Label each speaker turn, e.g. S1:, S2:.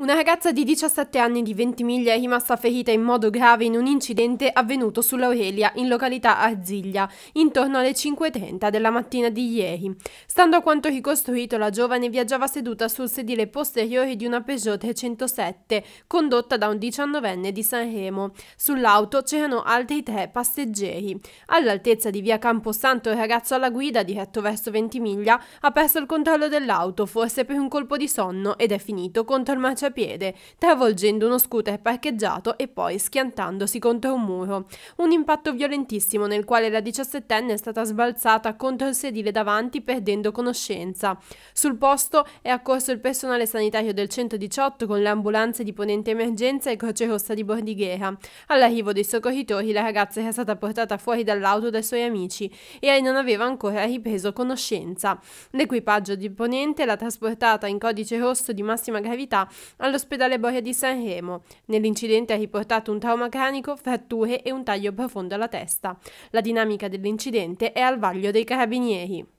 S1: Una ragazza di 17 anni di Ventimiglia è rimasta ferita in modo grave in un incidente avvenuto sull'Aurelia in località Arziglia intorno alle 5.30 della mattina di ieri. Stando a quanto ricostruito, la giovane viaggiava seduta sul sedile posteriore di una Peugeot 307 condotta da un 19enne di Sanremo. Sull'auto c'erano altri tre passeggeri. All'altezza di via Camposanto il ragazzo alla guida, diretto verso Ventimiglia, ha perso il controllo dell'auto, forse per un colpo di sonno, ed è finito contro il marciapiede marciapiede, travolgendo uno scooter parcheggiato e poi schiantandosi contro un muro. Un impatto violentissimo nel quale la 17enne è stata sbalzata contro il sedile davanti perdendo conoscenza. Sul posto è accorso il personale sanitario del 118 con le ambulanze di Ponente Emergenza e Croce Rossa di Bordighera. All'arrivo dei soccorritori la ragazza era stata portata fuori dall'auto dai suoi amici e non aveva ancora ripreso conoscenza. L'equipaggio di Ponente l'ha trasportata in codice rosso di massima gravità all'ospedale Boria di San Remo. Nell'incidente ha riportato un trauma cranico, fratture e un taglio profondo alla testa. La dinamica dell'incidente è al vaglio dei carabinieri.